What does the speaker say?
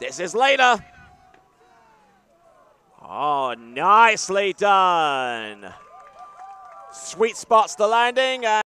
This is Lena. Oh, nicely done. Sweet spots the landing.